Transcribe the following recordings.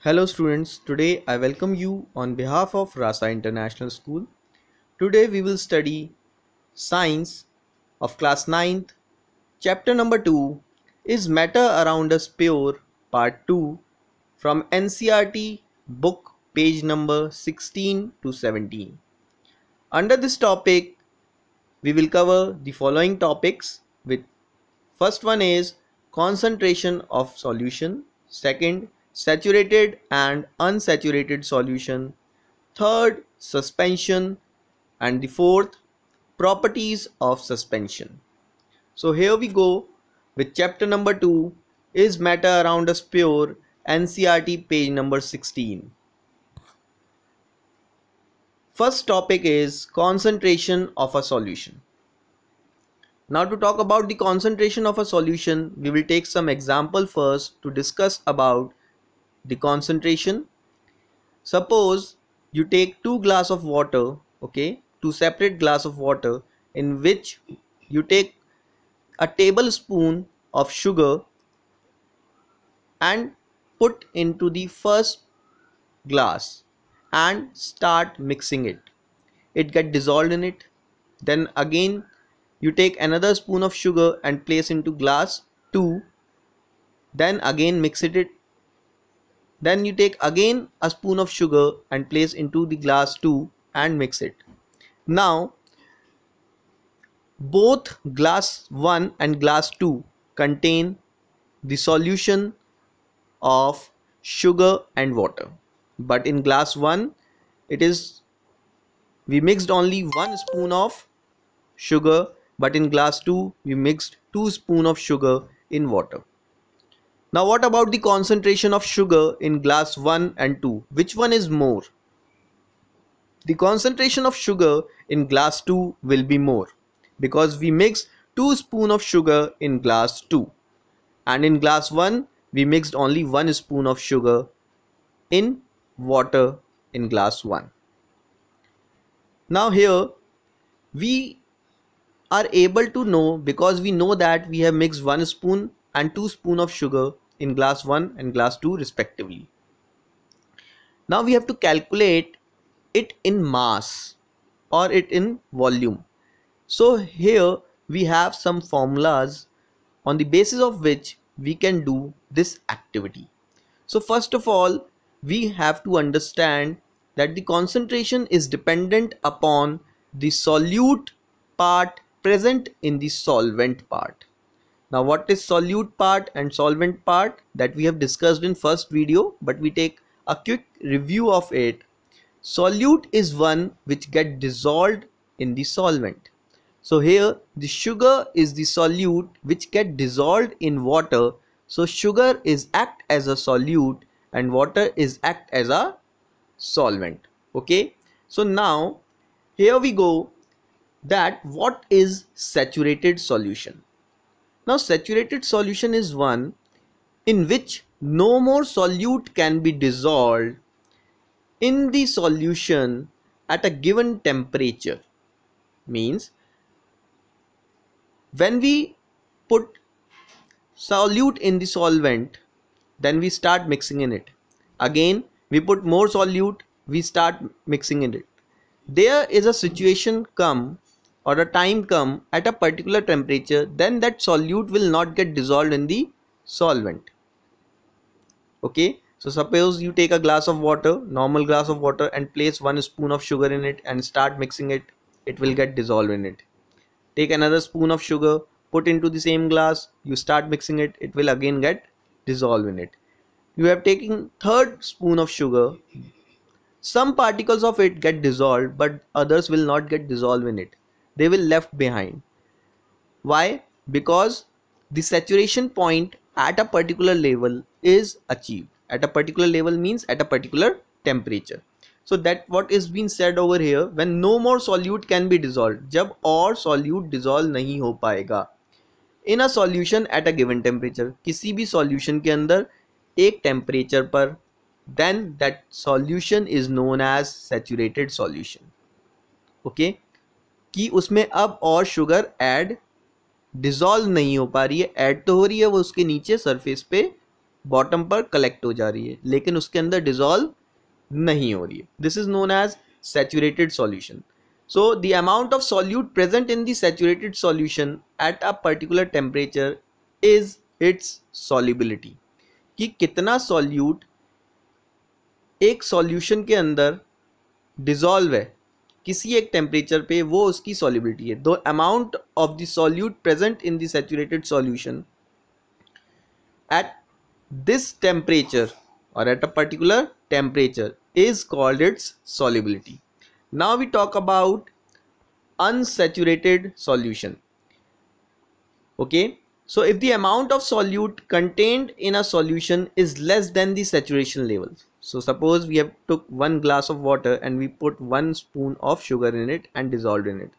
Hello students, today I welcome you on behalf of Rasa International School. Today we will study Science of class 9th. Chapter number 2 is Matter Around Us Pure part 2 from NCRT book page number 16 to 17. Under this topic we will cover the following topics with first one is concentration of solution, second saturated and unsaturated solution. Third, suspension. And the fourth, properties of suspension. So here we go with chapter number 2 is matter around us pure NCRT page number 16. First topic is concentration of a solution. Now to talk about the concentration of a solution, we will take some example first to discuss about the concentration suppose you take two glass of water okay two separate glass of water in which you take a tablespoon of sugar and put into the first glass and start mixing it it get dissolved in it then again you take another spoon of sugar and place into glass 2 then again mix it then you take again a spoon of sugar and place into the glass too and mix it. Now both glass 1 and glass 2 contain the solution of sugar and water but in glass 1 it is we mixed only one spoon of sugar but in glass 2 we mixed two spoon of sugar in water now what about the concentration of sugar in glass 1 and 2? Which one is more? The concentration of sugar in glass 2 will be more because we mixed 2 spoon of sugar in glass 2 and in glass 1 we mixed only 1 spoon of sugar in water in glass 1. Now here we are able to know because we know that we have mixed 1 spoon and 2 spoon of sugar in glass 1 and glass 2 respectively. Now we have to calculate it in mass or it in volume. So here we have some formulas on the basis of which we can do this activity. So first of all we have to understand that the concentration is dependent upon the solute part present in the solvent part. Now what is solute part and solvent part that we have discussed in first video but we take a quick review of it. Solute is one which get dissolved in the solvent. So here the sugar is the solute which get dissolved in water. So sugar is act as a solute and water is act as a solvent. Okay. So now here we go that what is saturated solution. Now saturated solution is one in which no more solute can be dissolved in the solution at a given temperature means when we put solute in the solvent then we start mixing in it again we put more solute we start mixing in it there is a situation come or a time come at a particular temperature then that solute will not get dissolved in the solvent okay so suppose you take a glass of water normal glass of water and place one spoon of sugar in it and start mixing it it will get dissolved in it take another spoon of sugar put into the same glass you start mixing it it will again get dissolved in it you have taken third spoon of sugar some particles of it get dissolved but others will not get dissolved in it they will left behind why because the saturation point at a particular level is achieved at a particular level means at a particular temperature so that what is being said over here when no more solute can be dissolved jab और solute dissolve नहीं हो पाएगा In a solution at a given temperature. किसी भी solution के अंदर एक temperature पर then that solution is known as saturated solution. Okay? कि उसमें अब और शुगर ऐड डिजॉल्व नहीं हो पा रही है ऐड तो हो रही है वो उसके नीचे सरफेस पे बॉटम पर कलेक्ट हो जा रही है लेकिन उसके अंदर डिजॉल्व नहीं हो रही है this is known as saturated solution so the amount of solute present in the saturated solution at a particular temperature is its solubility कि कितना सॉल्यूट एक सॉल्यूशन के अंदर डिजॉल्व है किसी एक टेम्परेचर पे वो उसकी सॉलिबिलिटी है the amount of the solute present in saturated solution at this temperature और at a particular temperature is called its solubility now we talk about unsaturated solution okay so if the amount of solute content in a solution is less than saturation level So suppose we have took one glass of water and we put one spoon of sugar in it and dissolved in it.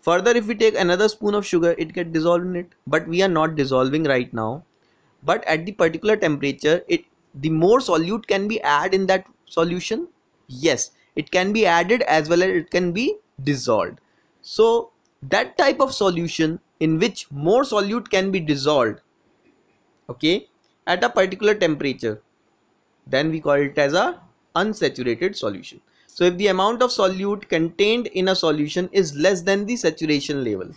Further if we take another spoon of sugar it get dissolved in it but we are not dissolving right now. But at the particular temperature it the more solute can be added in that solution. Yes it can be added as well as it can be dissolved. So that type of solution in which more solute can be dissolved okay at a particular temperature then we call it as a unsaturated solution. So if the amount of solute contained in a solution is less than the saturation level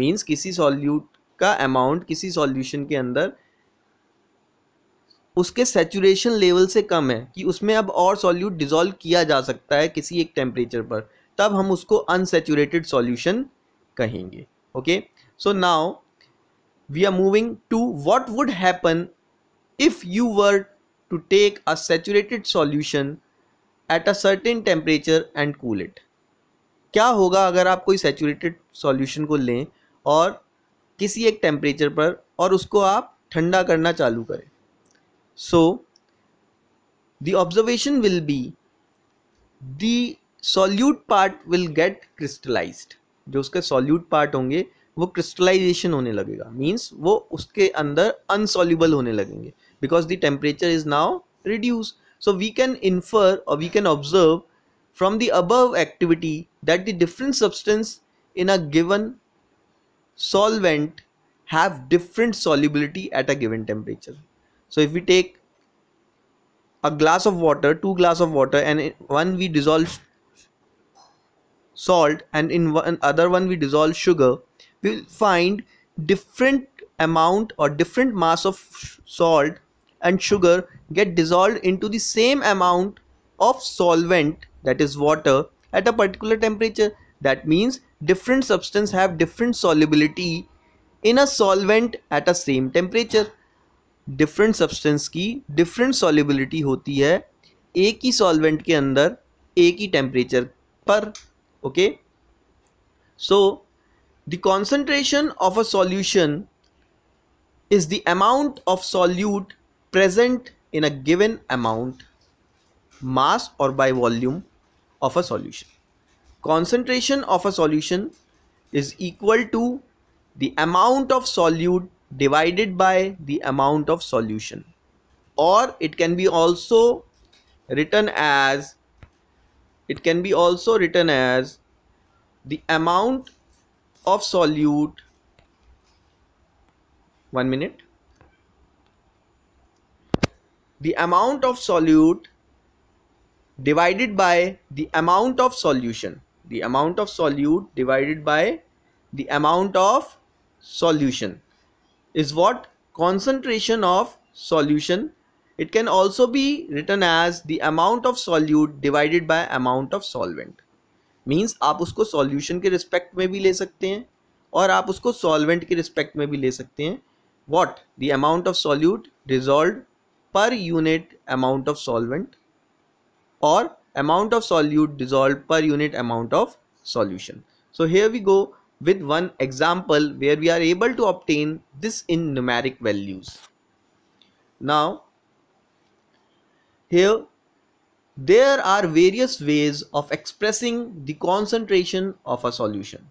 means kisi solute ka amount kisi solution ke andar उसके saturation level से कम है कि उसमें अब और solute dissolve किया जा सकता है किसी एक टेम्परेचर पर तब हम उसको अनसेचुरेटेड सॉल्यूशन कहेंगे okay so now we are moving to what would happen if you were to take a saturated solution at a certain temperature and cool it. क्या होगा अगर आप कोई सैचुरेटेड सॉल्यूशन को लें और किसी एक टेम्परेचर पर और उसको आप ठंडा करना चालू करें so the observation will be the solute part will get crystallize जो उसके सॉल्यूट पार्ट होंगे वो क्रिस्टलाइजेशन होने लगेगा मींस वो उसके अंदर अनसॉल्यूबल होने लगेंगे because the temperature is now reduced so we can infer or we can observe from the above activity that the different substance in a given solvent have different solubility at a given temperature so if we take a glass of water two glass of water and one we dissolve salt and in one other one we dissolve sugar we'll find different amount or different mass of salt and sugar get dissolved into the same amount of solvent that is water at a particular temperature that means different substance have different solubility in a solvent at a same temperature different substance ki different solubility hoti hai a he solvent ke andar एक ही temperature per okay so the concentration of a solution is the amount of solute present in a given amount mass or by volume of a solution. Concentration of a solution is equal to the amount of solute divided by the amount of solution or it can be also written as it can be also written as the amount of solute one minute the amount of solute divided by the amount of solution the amount of solute divided by the amount of solution is what concentration of solution it can also be written as the amount of solute divided by amount of solvent Means आप उसको solution के respect में भी ले सकते हैं और आप उसको solvent के respect में भी ले सकते हैं What the amount of solute dissolved per unit amount of solvent or amount of solute dissolved per unit amount of solution. So here we go with one example where we are able to obtain this in numeric values. Now here there are various ways of expressing the concentration of a solution.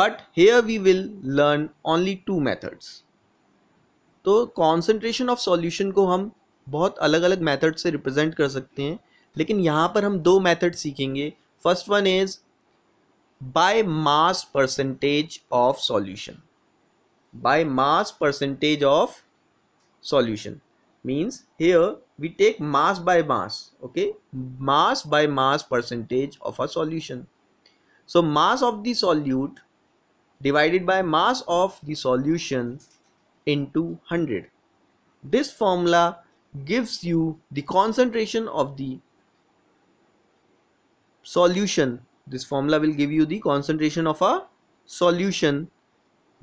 But here we will learn only two methods. तो concentration of solution को हम बहुत अलग अलग method से represent कर सकते हैं लेकिन यहाँ पर हम दो मेथड सीखेंगे first one is by mass percentage of solution by mass percentage of solution means here we take mass by mass okay mass by mass percentage of a solution so mass of the solute divided by mass of the solution into 100 this formula gives you the concentration of the solution this formula will give you the concentration of a solution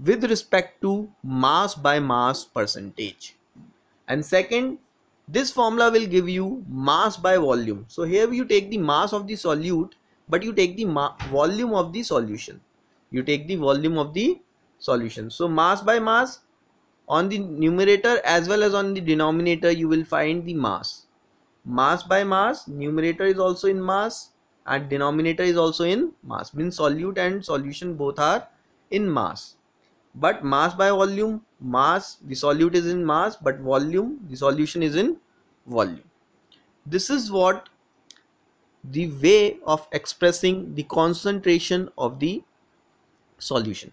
with respect to mass by mass percentage and second this formula will give you mass by volume so here you take the mass of the solute but you take the volume of the solution you take the volume of the solution so mass by mass on the numerator as well as on the denominator you will find the mass mass by mass numerator is also in mass and denominator is also in mass means solute and solution both are in mass but mass by volume mass the solute is in mass but volume the solution is in volume this is what the way of expressing the concentration of the solution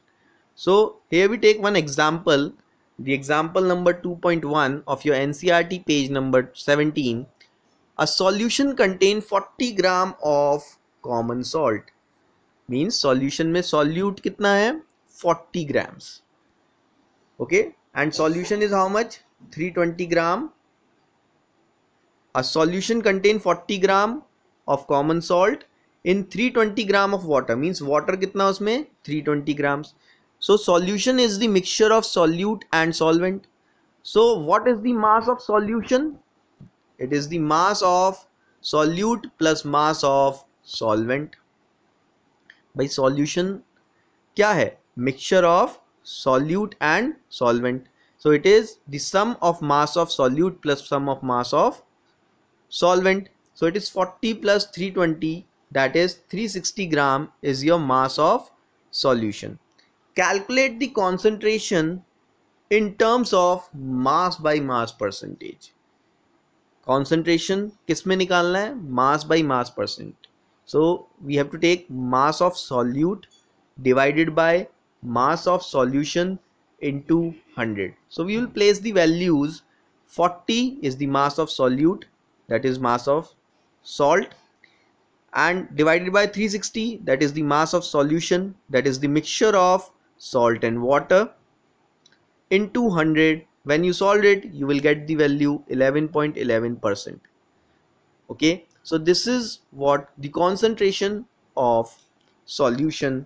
so here we take one example The example number 2.1 of your NCRT page number 17, a solution contain 40 gram of common salt. Means solution mein solute kitna hai 40 grams. Okay and solution is how much 320 gram. A solution contain 40 gram of common salt in 320 gram of water means water kitna usme 320 grams. So solution is the mixture of solute and solvent. So what is the mass of solution? It is the mass of solute plus mass of solvent. By solution क्या है mixture of solute and solvent. So it is the sum of mass of solute plus sum of mass of solvent. So it is 40 plus 320 that is 360 gram is your mass of solution. calculate the concentration in terms of mass by mass percentage concentration किस में निकालना है mass by mass percent so we have to take mass of solute divided by mass of solution into 100 so we will place the values 40 is the mass of solute that is mass of salt and divided by 360 that is the mass of solution that is the mixture of salt and water in 200 when you solve it you will get the value 11.11 percent okay so this is what the concentration of solution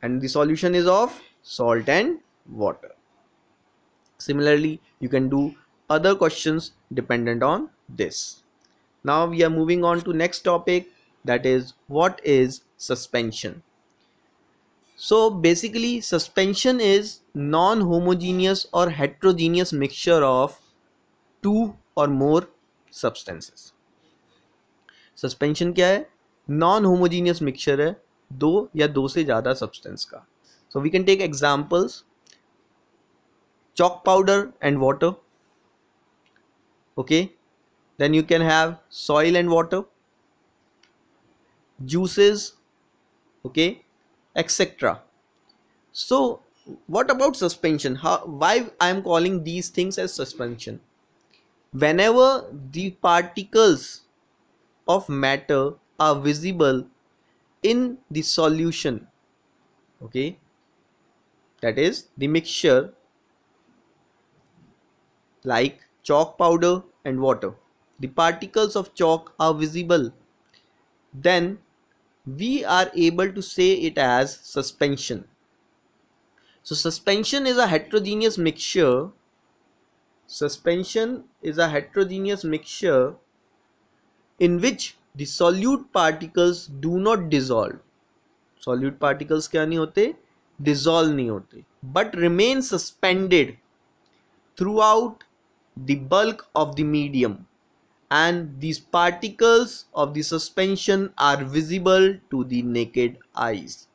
and the solution is of salt and water similarly you can do other questions dependent on this now we are moving on to next topic that is what is suspension so basically suspension is non homogeneous or heterogeneous mixture of two or more substances suspension क्या है non homogeneous mixture है दो या दो से ज़्यादा substance का so we can take examples chalk powder and water okay then you can have soil and water juices okay etc so what about suspension how why i am calling these things as suspension whenever the particles of matter are visible in the solution okay that is the mixture like chalk powder and water the particles of chalk are visible then we are able to say it as suspension. So suspension is a heterogeneous mixture. Suspension is a heterogeneous mixture in which the solute particles do not dissolve. Solute particles क्या नहीं होते dissolve नहीं होते but remain suspended throughout the bulk of the medium and these particles of the suspension are visible to the naked eyes.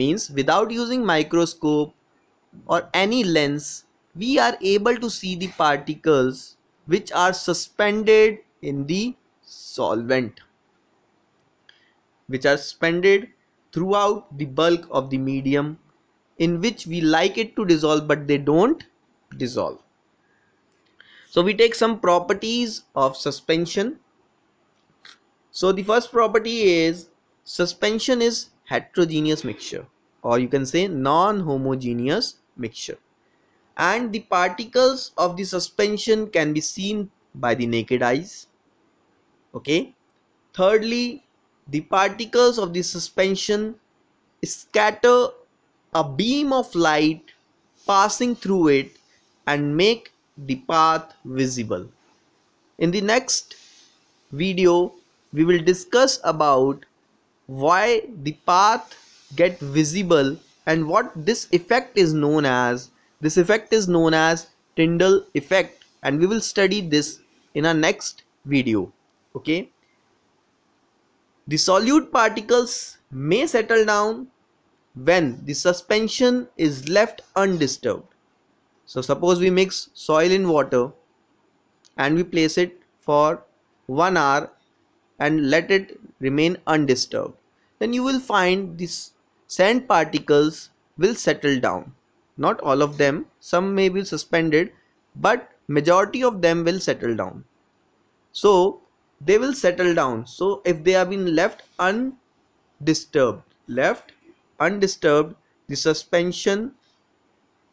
Means without using microscope or any lens, we are able to see the particles which are suspended in the solvent which are suspended throughout the bulk of the medium in which we like it to dissolve but they don't dissolve so we take some properties of suspension. So the first property is suspension is heterogeneous mixture or you can say non-homogeneous mixture and the particles of the suspension can be seen by the naked eyes okay thirdly the particles of the suspension scatter a beam of light passing through it and make the path visible. In the next video, we will discuss about why the path get visible and what this effect is known as. This effect is known as Tyndall effect and we will study this in our next video. Okay. The solute particles may settle down when the suspension is left undisturbed. So suppose we mix soil in water and we place it for 1 hour and let it remain undisturbed. Then you will find these sand particles will settle down. Not all of them, some may be suspended but majority of them will settle down. So they will settle down. So if they have been left undisturbed, left undisturbed the suspension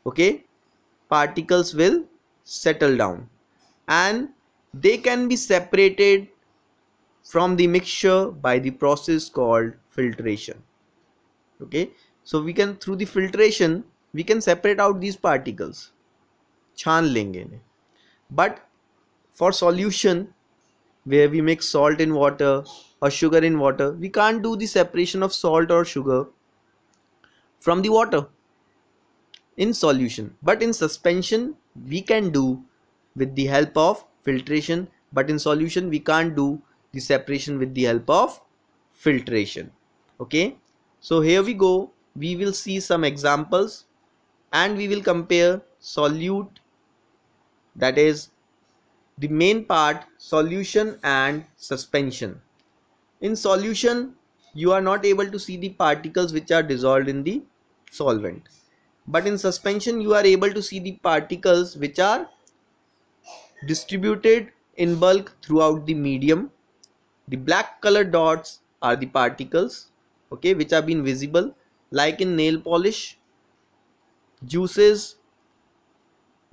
okay particles will settle down and they can be separated from the mixture by the process called filtration okay so we can through the filtration we can separate out these particles छान लेंगे इन्हें But for solution where we mix salt in water or sugar in water we can't do the separation of salt or sugar from the water in solution but in suspension we can do with the help of filtration but in solution we can't do the separation with the help of filtration okay so here we go we will see some examples and we will compare solute that is the main part solution and suspension in solution you are not able to see the particles which are dissolved in the solvent but in suspension you are able to see the particles which are distributed in bulk throughout the medium the black color dots are the particles okay which have been visible like in nail polish juices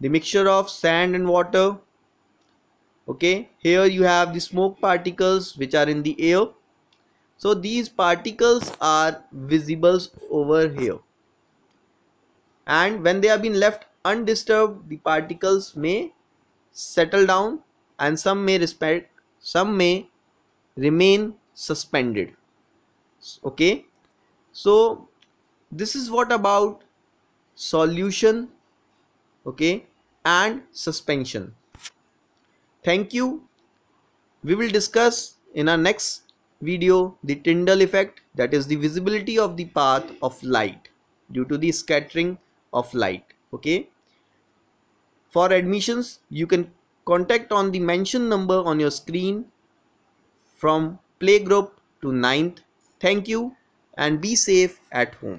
the mixture of sand and water okay here you have the smoke particles which are in the air so these particles are visible over here and when they have been left undisturbed the particles may settle down and some may respect some may remain suspended okay so this is what about solution okay and suspension thank you we will discuss in our next video the Tyndall effect that is the visibility of the path of light due to the scattering of light okay for admissions you can contact on the mentioned number on your screen from playgroup to 9th thank you and be safe at home